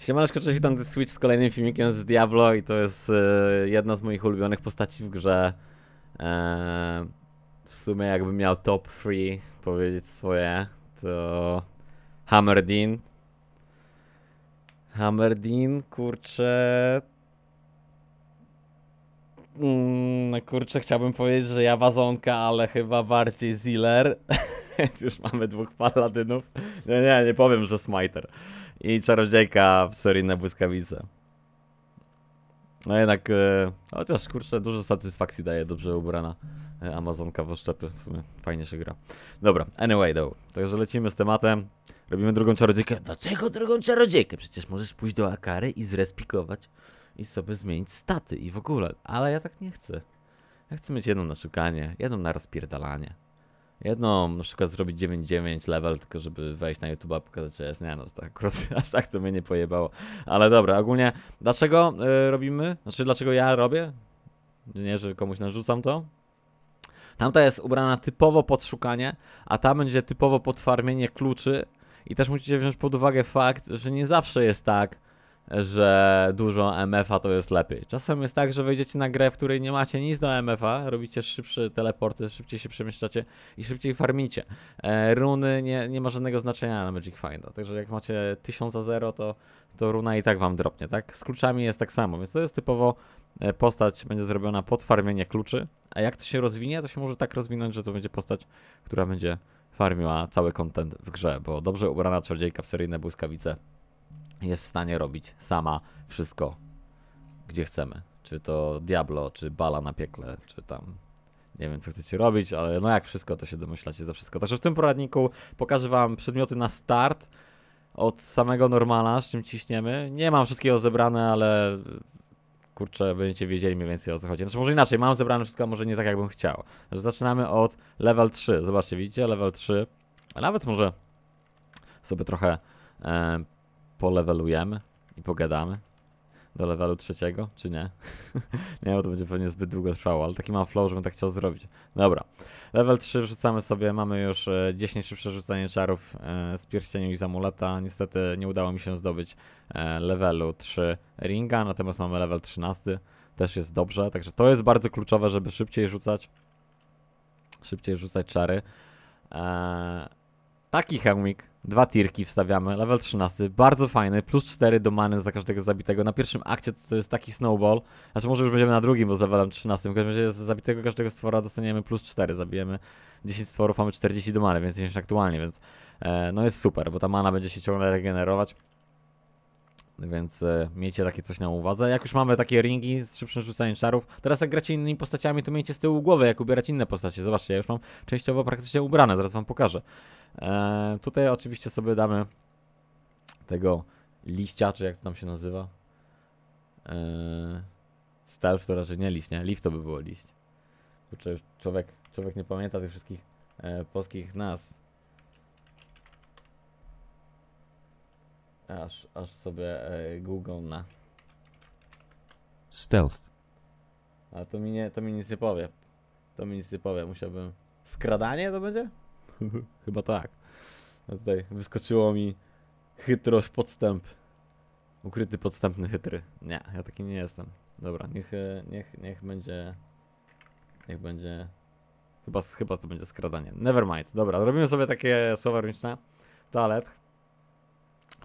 Siemaneczko, cześć, witam The Switch z kolejnym filmikiem z Diablo i to jest y, jedna z moich ulubionych postaci w grze. E, w sumie jakbym miał top 3 powiedzieć swoje, to Hammerdin. Hammerdin, kurczę... Mm, kurczę, chciałbym powiedzieć, że ja wazonka, ale chyba bardziej Ziller. Już mamy dwóch paladynów. Nie, nie, nie powiem, że Smiter i czarodziejka w serii na błyskawice. No jednak, e, chociaż kurczę, dużo satysfakcji daje dobrze ubrana e, Amazonka w oszczepy. W sumie fajnie się gra. Dobra, anyway though. Także lecimy z tematem. Robimy drugą czarodziejkę. Dlaczego drugą czarodziejkę? Przecież możesz pójść do Akary i zrespikować i sobie zmienić staty i w ogóle. Ale ja tak nie chcę. Ja chcę mieć jedną na szukanie, jedną na rozpierdalanie jedną, na przykład zrobić 9-9 level, tylko żeby wejść na YouTube'a, pokazać, że jest, nie no, to tak akurat aż tak to mnie nie pojebało. Ale dobra, ogólnie, dlaczego y, robimy? Znaczy, dlaczego ja robię? Nie, że komuś narzucam to? Tamta jest ubrana typowo pod szukanie, a ta będzie typowo pod farmienie kluczy i też musicie wziąć pod uwagę fakt, że nie zawsze jest tak, że dużo MF-a to jest lepiej. Czasem jest tak, że wejdziecie na grę, w której nie macie nic do MF-a, robicie szybsze teleporty, szybciej się przemieszczacie i szybciej farmicie. E, runy nie, nie ma żadnego znaczenia na Magic Finder. także jak macie 1000 0, to, to runa i tak wam dropnie, tak? Z kluczami jest tak samo, więc to jest typowo e, postać będzie zrobiona pod farmienie kluczy, a jak to się rozwinie, to się może tak rozwinąć, że to będzie postać, która będzie farmiła cały content w grze, bo dobrze ubrana czarodziejka w seryjne błyskawice jest w stanie robić sama wszystko, gdzie chcemy. Czy to Diablo, czy Bala na piekle, czy tam nie wiem, co chcecie robić, ale no jak wszystko, to się domyślacie za wszystko. Także w tym poradniku pokażę wam przedmioty na start od samego normala, z czym ciśniemy. Nie mam wszystkiego zebrane, ale kurczę, będziecie wiedzieli mniej więcej o co chodzi. Znaczy może inaczej, mam zebrane wszystko, może nie tak jakbym chciał. Znaczy, zaczynamy od level 3. Zobaczcie, widzicie? Level 3. A nawet może sobie trochę polewelujemy i pogadamy do levelu trzeciego, czy nie? nie, bo to będzie pewnie zbyt długo trwało, ale taki mam flow, żebym tak chciał zrobić. Dobra, level 3 rzucamy sobie, mamy już 10 e, szybsze rzucanie czarów e, z pierścieniu i z amuleta. Niestety nie udało mi się zdobyć e, levelu 3 ringa, natomiast mamy level 13, też jest dobrze, także to jest bardzo kluczowe, żeby szybciej rzucać, szybciej rzucać czary. Eee, Taki hełmik. Dwa tirki wstawiamy, level 13, bardzo fajny, plus 4 do many za każdego zabitego. Na pierwszym akcie to jest taki snowball, znaczy może już będziemy na drugim, bo z levelem 13, w każdym razie z zabitego każdego stwora dostaniemy plus 4, zabijemy 10 stworów, mamy 40 do many, więc niż aktualnie, więc e, no jest super, bo ta mana będzie się ciągle regenerować. Więc e, miejcie takie coś na uwadze. Jak już mamy takie ringi z szybszym rzucaniem czarów, teraz jak gracie innymi postaciami, to miejcie z tyłu głowy, jak ubierać inne postacie. Zobaczcie, ja już mam częściowo praktycznie ubrane, zaraz wam pokażę. E, tutaj oczywiście sobie damy tego liścia, czy jak to tam się nazywa. E, stealth to raczej nie liść, nie? Lift to by było liść. Kurczę, człowiek, człowiek nie pamięta tych wszystkich e, polskich nazw. Aż, aż sobie Google na. Stealth. A to mi, nie, to mi nic nie powie. To mi nic nie powie. Musiałbym. Skradanie to będzie? Chyba tak. A tutaj wyskoczyło mi chytrość podstęp. Ukryty podstępny chytry. Nie, ja taki nie jestem. Dobra, niech, e, niech, niech będzie... Niech będzie... Chyba, chyba to będzie skradanie. Never mind. Dobra, robimy sobie takie słowa ręczne. Toalet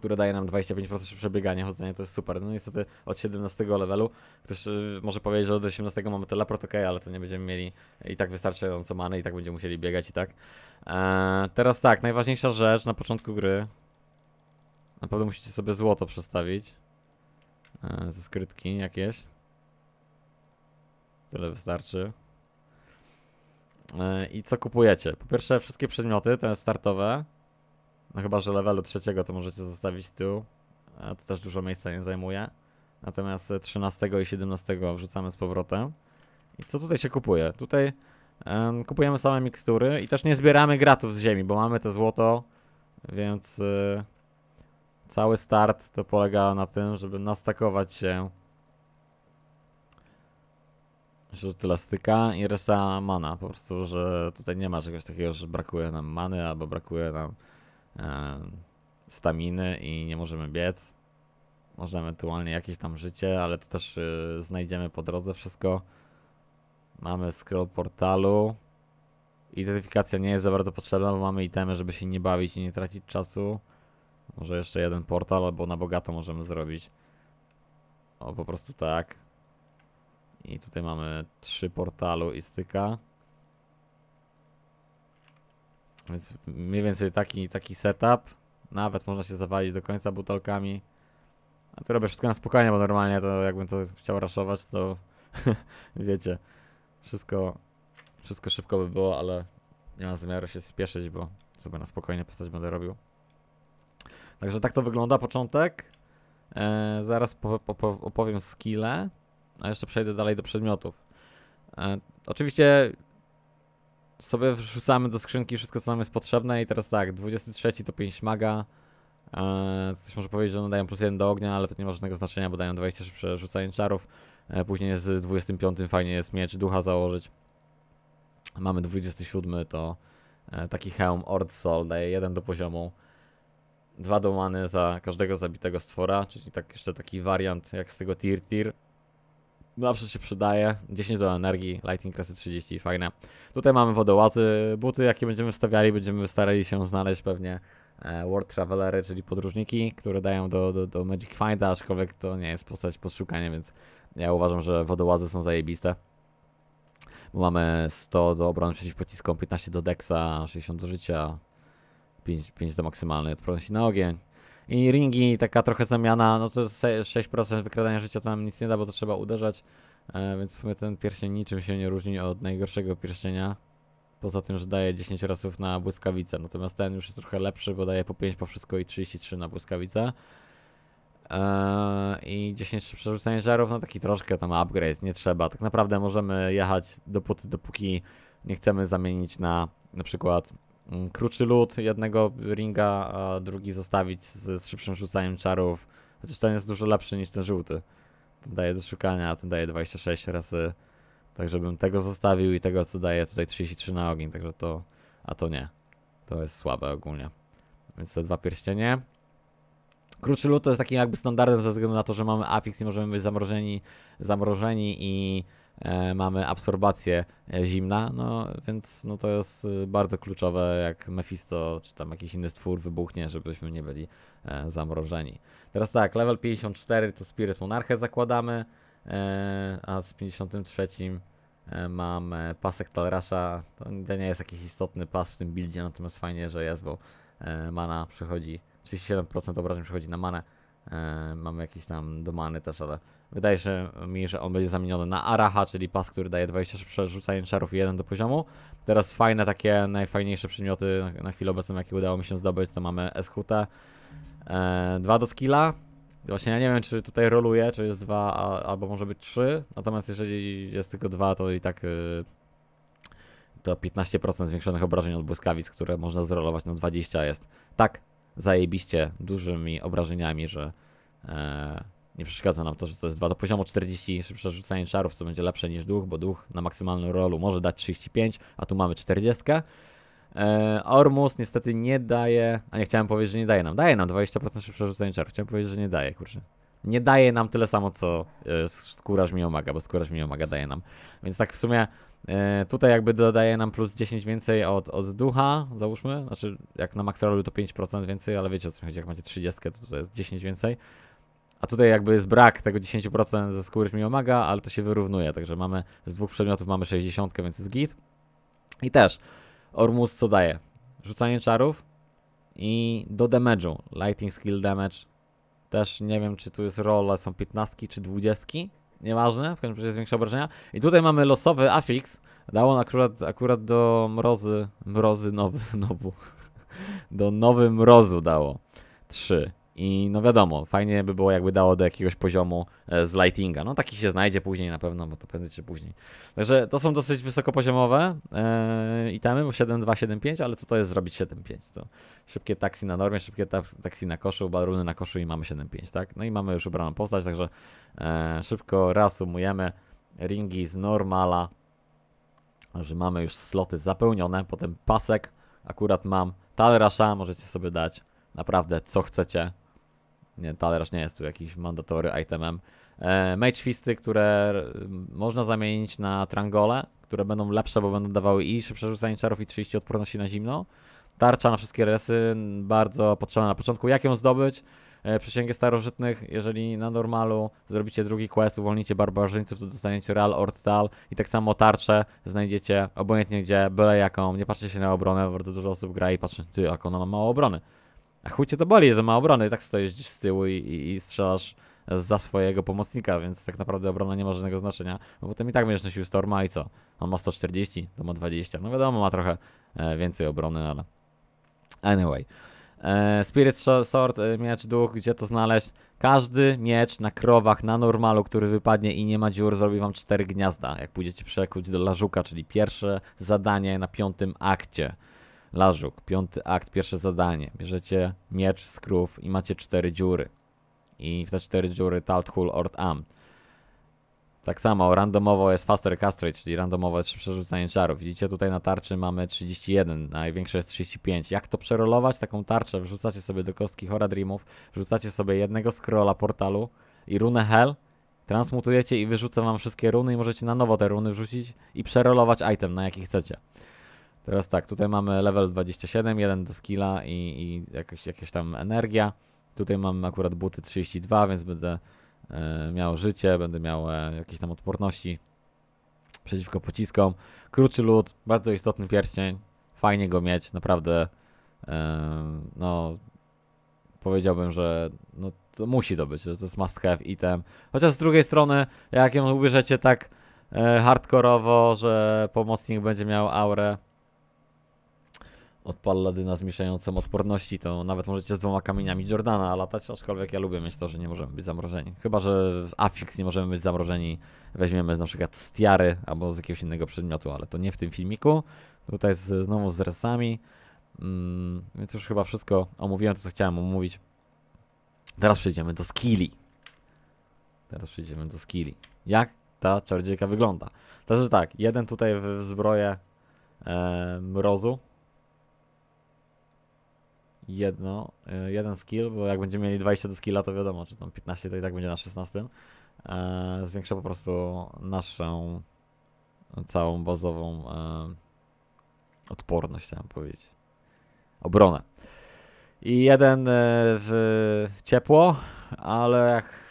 które daje nam 25% przebiegania, chodzenia, to jest super. No niestety od 17 levelu, ktoś y, może powiedzieć, że od 18 mamy teleport, ok, ale to nie będziemy mieli i tak wystarczająco many i tak będziemy musieli biegać i tak. Eee, teraz tak, najważniejsza rzecz na początku gry. na pewno musicie sobie złoto przestawić. Eee, ze skrytki jakieś. Tyle wystarczy. E, I co kupujecie? Po pierwsze wszystkie przedmioty, te startowe. No chyba, że levelu trzeciego to możecie zostawić tu. to też dużo miejsca nie zajmuje. Natomiast 13 e, i 17 wrzucamy z powrotem. I co tutaj się kupuje? Tutaj um, kupujemy same mikstury i też nie zbieramy gratów z ziemi, bo mamy to złoto, więc y, cały start to polega na tym, żeby nastakować się Myślę, że tyle styka i reszta mana. Po prostu, że tutaj nie ma czegoś takiego, że brakuje nam many albo brakuje nam E, staminy i nie możemy biec. Możemy ewentualnie jakieś tam życie, ale to też e, znajdziemy po drodze wszystko. Mamy scroll portalu. Identyfikacja nie jest za bardzo potrzebna, bo mamy itemy, żeby się nie bawić i nie tracić czasu. Może jeszcze jeden portal, albo na bogato możemy zrobić. O, po prostu tak. I tutaj mamy trzy portalu i styka. Więc mniej więcej taki, taki setup. Nawet można się zawalić do końca butelkami. A tu robię wszystko na spokojnie, bo normalnie to jakbym to chciał raszować, to wiecie, wszystko, wszystko szybko by było, ale nie mam zamiaru się spieszyć, bo sobie na spokojnie postać będę robił. Także tak to wygląda początek. E, zaraz po, po, opowiem skille, a jeszcze przejdę dalej do przedmiotów. E, oczywiście sobie wrzucamy do skrzynki wszystko, co nam jest potrzebne i teraz tak, 23 to 5 maga. Eee, ktoś może powiedzieć, że one dają plus 1 do ognia, ale to nie ma żadnego znaczenia, bo dają 20 szybsze rzucanie czarów. Eee, później z 25 fajnie jest miecz ducha założyć. Mamy 27 to e, taki hełm Ord Sol, daje 1 do poziomu. 2 domany za każdego zabitego stwora, czyli tak jeszcze taki wariant jak z tego tier tier. No zawsze się przydaje. 10 do energii, Lightning Cressy 30, fajne. Tutaj mamy wodołazy, buty jakie będziemy wstawiali, będziemy starali się znaleźć pewnie e, World Travelery, czyli podróżniki, które dają do, do, do Magic Finda, aczkolwiek to nie jest postać podszukania, więc ja uważam, że wodołazy są zajebiste. mamy 100 do obrony przeciwpociską, 15 do deksa, 60 do życia, 5, 5 do maksymalnej odporności na ogień i ringi, taka trochę zamiana, no to 6% wykradania życia to nam nic nie da, bo to trzeba uderzać, e, więc w sumie ten pierścień niczym się nie różni od najgorszego pierścienia. Poza tym, że daje 10 razów na błyskawicę, natomiast ten już jest trochę lepszy, bo daje po 5 po wszystko i 33 na błyskawicę. E, I 10 przerzucenie żarów, no taki troszkę tam upgrade, nie trzeba. Tak naprawdę możemy jechać dopóty, dopóki nie chcemy zamienić na na przykład Mm, kruczy lód jednego ringa, a drugi zostawić z, z szybszym rzucaniem czarów. Chociaż ten jest dużo lepszy niż ten żółty. Ten daje do szukania, a ten daje 26 razy. Tak, żebym tego zostawił i tego, co daje tutaj 33 na ogień, także to... A to nie. To jest słabe ogólnie. Więc te dwa pierścienie. Kruczy lód to jest takim jakby standardem ze względu na to, że mamy afiks i możemy być zamrożeni, zamrożeni i E, mamy absorbację e, zimna, no więc no to jest y, bardzo kluczowe, jak Mephisto czy tam jakiś inny stwór wybuchnie, żebyśmy nie byli e, zamrożeni. Teraz tak, level 54 to Spirit Monarchę zakładamy, a z 53 mam pasek Talrasza. To nie jest jakiś istotny pas w tym buildzie, natomiast fajnie, że jest, bo mana przychodzi, 37% obrażeń przychodzi na manę. Mamy jakieś tam domany też, ale Wydaje się mi, że on będzie zamieniony na Araha, czyli pas, który daje 20 przerzucanie czarów i 1 do poziomu. Teraz fajne takie, najfajniejsze przedmioty na, chwilę obecną, jakie udało mi się zdobyć, to mamy SQT, E, do skilla. Właśnie ja nie wiem, czy tutaj roluje, czy jest 2, a, albo może być 3. Natomiast jeżeli jest tylko 2, to i tak... Y, to 15% zwiększonych obrażeń od błyskawic, które można zrolować na no 20 jest tak zajebiście dużymi obrażeniami, że... E, nie przeszkadza nam to, że to jest 2 do poziomu 40 szybsze rzucanie czarów, co będzie lepsze niż duch, bo duch na maksymalnym rolu może dać 35, a tu mamy 40. Eee, Ormus niestety nie daje, a nie chciałem powiedzieć, że nie daje nam. Daje nam 20% szybsze rzucanie czarów. Chciałem powiedzieć, że nie daje, kurczę. Nie daje nam tyle samo, co e, skóraż mi omaga, bo skóraż mi omaga daje nam. Więc tak w sumie e, tutaj jakby dodaje nam plus 10 więcej od, od ducha, załóżmy. Znaczy jak na max rolu to 5% więcej, ale wiecie o co chodzi, jak macie 30 to to jest 10 więcej. A tutaj jakby jest brak tego 10% ze skóry mi omaga, ale to się wyrównuje, także mamy z dwóch przedmiotów mamy 60, więc jest git. I też Ormus co daje? Rzucanie czarów i do damage'u, lighting skill damage. Też nie wiem czy tu jest role, są 15 czy 20, nieważne, w każdym razie jest większe obrażenia. I tutaj mamy losowy afix, Dało on akurat, akurat do mrozy, mrozy nowy, nowu, do nowym mrozu dało 3. I no wiadomo, fajnie by było jakby dało do jakiegoś poziomu e, z lightinga. No taki się znajdzie później na pewno, bo to prędzej czy później. Także to są dosyć wysokopoziomowe yy, itemy, bo 7.2.7.5, ale co to jest zrobić 7.5? To szybkie taksi na normie, szybkie taksi na koszu, baruny na koszu i mamy 7.5, tak? No i mamy już ubraną postać, także yy, szybko reasumujemy ringi z normala, że mamy już sloty zapełnione, potem pasek akurat mam, talrasza możecie sobie dać, naprawdę co chcecie, nie, talerz nie jest tu jakiś mandatory itemem. E, Mage Fisty, które e, można zamienić na trangole, które będą lepsze, bo będą dawały i szybsze rzucanie czarów i 30 odporności na zimno. Tarcza na wszystkie resy, bardzo potrzebna na początku. Jak ją zdobyć? E, przysięgę starożytnych, jeżeli na normalu zrobicie drugi quest, uwolnicie barbarzyńców, to dostaniecie Real Ord i tak samo tarczę znajdziecie obojętnie gdzie, byle jaką, nie patrzcie się na obronę, bardzo dużo osób gra i patrzy, ty, jak ona ma mało obrony. A chuj cię to boli, to ma obronę i tak stoisz gdzieś z tyłu i, i, i strzelasz za swojego pomocnika, więc tak naprawdę obrona nie ma żadnego znaczenia, no bo potem i tak będziesz nosił Storma i co? On ma 140, to ma 20, no wiadomo, ma trochę e, więcej obrony, ale anyway. E, Spirit Sword, e, miecz duch, gdzie to znaleźć? Każdy miecz na krowach, na normalu, który wypadnie i nie ma dziur, zrobi wam 4 gniazda, jak pójdziecie przekuć do Larzuka, czyli pierwsze zadanie na piątym akcie. Lażuk, piąty akt, pierwsze zadanie. Bierzecie miecz skrów i macie cztery dziury. I w te cztery dziury Talthul Ord Am. Tak samo, randomowo jest Faster Castrate, czyli randomowo jest przerzucanie czarów. Widzicie tutaj na tarczy mamy 31, największe jest 35. Jak to przerolować? Taką tarczę wrzucacie sobie do kostki Hora Dreamów, wrzucacie sobie jednego scrolla portalu i runę Hell, transmutujecie i wyrzuca wam wszystkie runy i możecie na nowo te runy wrzucić i przerolować item na jaki chcecie. Teraz tak, tutaj mamy level 27, jeden do skilla i, i jakaś, jakaś tam energia. Tutaj mam akurat buty 32, więc będę e, miał życie, będę miał e, jakieś tam odporności przeciwko pociskom. Kruczy lód, bardzo istotny pierścień, fajnie go mieć, naprawdę e, no powiedziałbym, że no, to musi to być, że to jest must have item. Chociaż z drugiej strony, jak ją ubierzecie tak e, hardkorowo, że pomocnik będzie miał aurę od Palladyna zmniejszającą odporności, to nawet możecie z dwoma kamieniami Jordana latać, aczkolwiek ja lubię mieć to, że nie możemy być zamrożeni. Chyba, że w Afix nie możemy być zamrożeni, weźmiemy z na przykład stiary, albo z jakiegoś innego przedmiotu, ale to nie w tym filmiku. Tutaj z, znowu z resami, mm, więc już chyba wszystko omówiłem to, co chciałem omówić. Teraz przejdziemy do skilli. Teraz przejdziemy do skilli. Jak ta czarodziejka wygląda? Także tak, jeden tutaj w zbroję e, mrozu, jedno, e, jeden skill, bo jak będziemy mieli 20 do skilla, to wiadomo, czy tam 15 to i tak będzie na 16. E, zwiększa po prostu naszą całą bazową e, odporność, chciałem powiedzieć. Obronę. I jeden e, w ciepło, ale jak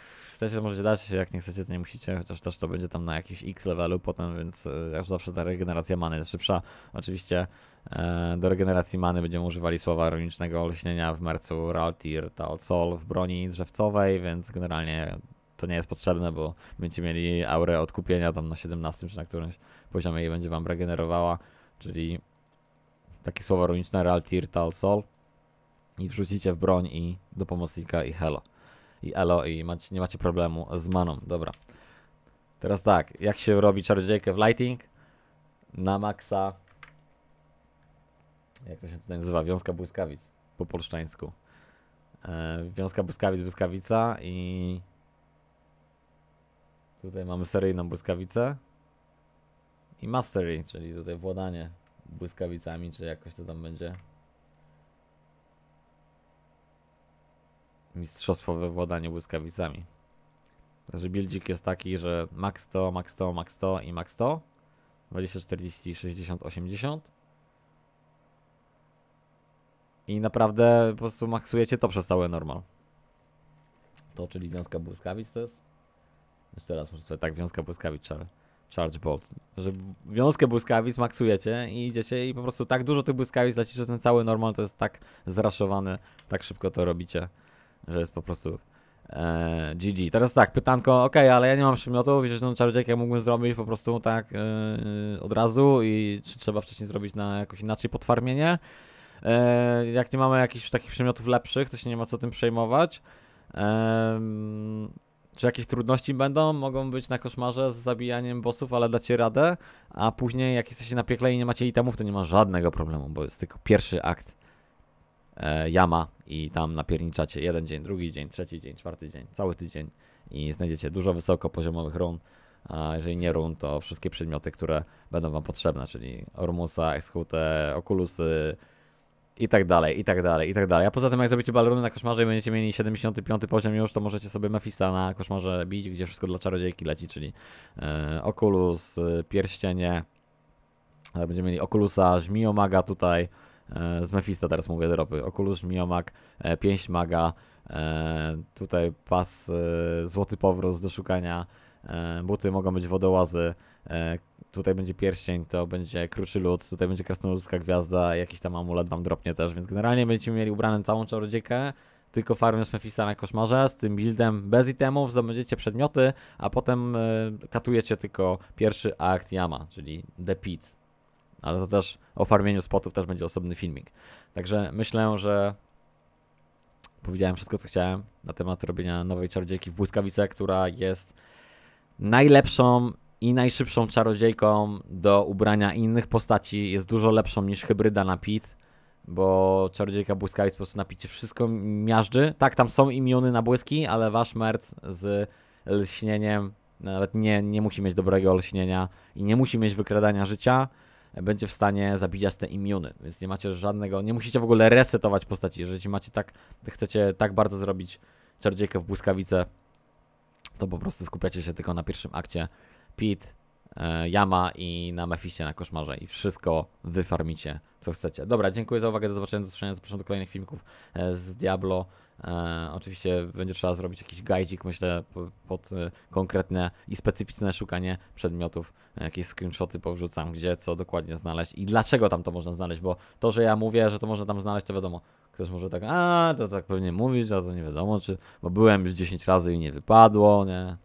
chcecie, możecie dać, jak nie chcecie, to nie musicie, chociaż też to będzie tam na jakiś X levelu potem, więc e, jak zawsze ta regeneracja many jest szybsza. Oczywiście e, do regeneracji many będziemy używali słowa runicznego olśnienia w mercu Raltir, Tal Sol w broni drzewcowej, więc generalnie to nie jest potrzebne, bo będziecie mieli aurę odkupienia tam na 17 czy na którymś poziomie i będzie wam regenerowała, czyli takie słowa runiczne Raltir, Tal Sol i wrzucicie w broń i do pomocnika i hello i elo i macie, nie macie problemu z maną. Dobra. Teraz tak, jak się robi czarodziejkę w lighting? Na maksa... Jak to się tutaj nazywa? Wiązka błyskawic po polszczańsku. E, wiązka błyskawic, błyskawica i... Tutaj mamy seryjną błyskawicę. I mastery, czyli tutaj władanie błyskawicami, czy jakoś to tam będzie mistrzostwo we władaniu błyskawicami. Że znaczy, buildzik jest taki, że max 100, max 100, max 100 i max 100. 20, 40, 60, 80. I naprawdę po prostu maksujecie to przez cały normal. To, czyli wiązka błyskawic to jest? Jeszcze raz, może sobie tak, wiązka błyskawic, char charge bolt. Że wiązkę błyskawic maksujecie i idziecie i po prostu tak dużo tych błyskawic leci, że ten cały normal to jest tak zraszowany, tak szybko to robicie że jest po prostu e, GG. Teraz tak, pytanko, ok, ale ja nie mam przymiotu, wiesz, tą czarodziejkę mógłbym zrobić po prostu tak e, od razu i czy trzeba wcześniej zrobić na jakoś inaczej potwarmienie? E, jak nie mamy jakichś takich przymiotów lepszych, to się nie ma co tym przejmować. E, czy jakieś trudności będą? Mogą być na koszmarze z zabijaniem bossów, ale dacie radę, a później jak jesteście na piekle i nie macie itemów, to nie ma żadnego problemu, bo jest tylko pierwszy akt. E, jama, i tam napierniczacie jeden dzień, drugi dzień, trzeci dzień, czwarty dzień, cały tydzień i znajdziecie dużo wysokopoziomowych run. A jeżeli nie run, to wszystkie przedmioty, które będą Wam potrzebne, czyli Ormusa, Exhute, Okulusy i tak dalej, i tak dalej, i tak dalej. A poza tym, jak zrobicie baleruny na koszmarze i będziecie mieli 75 poziom już, to możecie sobie Mefista na koszmarze bić, gdzie wszystko dla czarodziejki leci, czyli e, Okulus, yy, pierścienie, e, będziemy mieli Okulusa, Żmiomaga tutaj, E, z Mephisto teraz mówię dropy. Okulusz Miomak, e, pięść maga, e, tutaj pas, złoty powróz do szukania, buty mogą być wodołazy, tutaj będzie pierścień, to będzie kruczy lód, tutaj będzie krasnoludzka gwiazda, jakiś tam amulet wam dropnie też, więc generalnie będziecie mieli ubraną całą czarodziekę, tylko farmę z Mephista na koszmarze, z tym buildem bez itemów, zdobędziecie przedmioty, a potem katujecie tylko pierwszy akt Yama, czyli The Pit, ale to też o farmieniu spotów też będzie osobny filmik. Także myślę, że powiedziałem wszystko, co chciałem na temat robienia nowej czarodziejki w błyskawice, która jest najlepszą i najszybszą czarodziejką do ubrania innych postaci. Jest dużo lepszą niż hybryda na Pit, bo czarodziejka błyskawic po prostu na Picie wszystko miażdży. Tak, tam są imiony na błyski, ale wasz merc z lśnieniem nawet nie, nie musi mieć dobrego lśnienia i nie musi mieć wykradania życia będzie w stanie zabijać te immuny, więc nie macie żadnego, nie musicie w ogóle resetować postaci, jeżeli macie tak, chcecie tak bardzo zrobić czarodziejkę w błyskawice, to po prostu skupiacie się tylko na pierwszym akcie. Pit, E, Yama i na Mefiście, na Koszmarze i wszystko wyfarmicie, co chcecie. Dobra, dziękuję za uwagę, do zobaczenia, do zobaczenia, zapraszam do kolejnych filmików e, z Diablo. E, oczywiście będzie trzeba zrobić jakiś gajdzik, myślę, pod e, konkretne i specyficzne szukanie przedmiotów. Jakieś screenshoty powrzucam, gdzie co dokładnie znaleźć i dlaczego tam to można znaleźć, bo to, że ja mówię, że to można tam znaleźć, to wiadomo. Ktoś może tak, a to tak pewnie mówić, a to nie wiadomo, czy, bo byłem już 10 razy i nie wypadło, nie?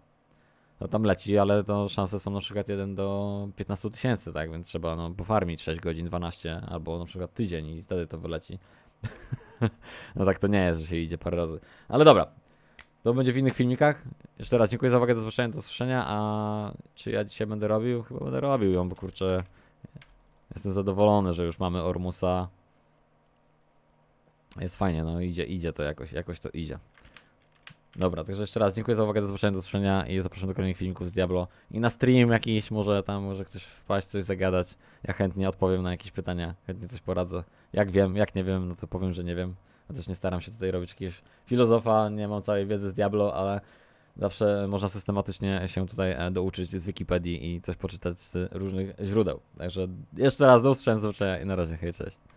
to no tam leci, ale to szanse są na przykład 1 do 15 tysięcy, tak? Więc trzeba no, pofarmić 6 godzin, 12 albo na przykład tydzień i wtedy to wyleci. no tak to nie jest, że się idzie parę razy. Ale dobra, to będzie w innych filmikach. Jeszcze raz dziękuję za uwagę, do zobaczenie, do słyszenia. A czy ja dzisiaj będę robił? Chyba będę robił ją, bo kurczę, jestem zadowolony, że już mamy Ormusa. Jest fajnie, no idzie, idzie to jakoś, jakoś to idzie. Dobra, także jeszcze raz dziękuję za uwagę, za zobaczenia, do usłyszenia i zapraszam do kolejnych filmików z Diablo. I na stream jakiś, może tam, może ktoś wpaść, coś zagadać. Ja chętnie odpowiem na jakieś pytania, chętnie coś poradzę. Jak wiem, jak nie wiem, no to powiem, że nie wiem. też nie staram się tutaj robić jakiegoś filozofa, nie mam całej wiedzy z Diablo, ale zawsze można systematycznie się tutaj e, douczyć z Wikipedii i coś poczytać z różnych źródeł. Także jeszcze raz do usłyszenia, do zobaczenia i na razie, hej, cześć.